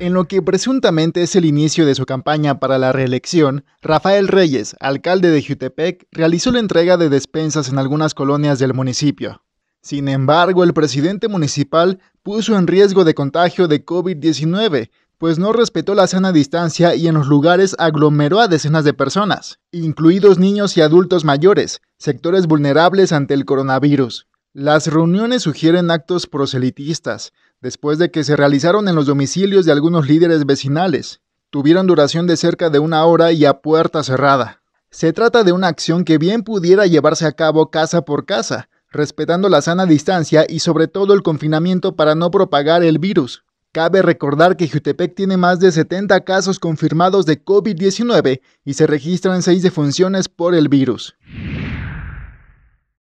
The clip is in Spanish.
En lo que presuntamente es el inicio de su campaña para la reelección, Rafael Reyes, alcalde de Jutepec, realizó la entrega de despensas en algunas colonias del municipio. Sin embargo, el presidente municipal puso en riesgo de contagio de COVID-19, pues no respetó la sana distancia y en los lugares aglomeró a decenas de personas, incluidos niños y adultos mayores, sectores vulnerables ante el coronavirus. Las reuniones sugieren actos proselitistas, después de que se realizaron en los domicilios de algunos líderes vecinales. Tuvieron duración de cerca de una hora y a puerta cerrada. Se trata de una acción que bien pudiera llevarse a cabo casa por casa, respetando la sana distancia y sobre todo el confinamiento para no propagar el virus. Cabe recordar que Jutepec tiene más de 70 casos confirmados de COVID-19 y se registran 6 defunciones por el virus.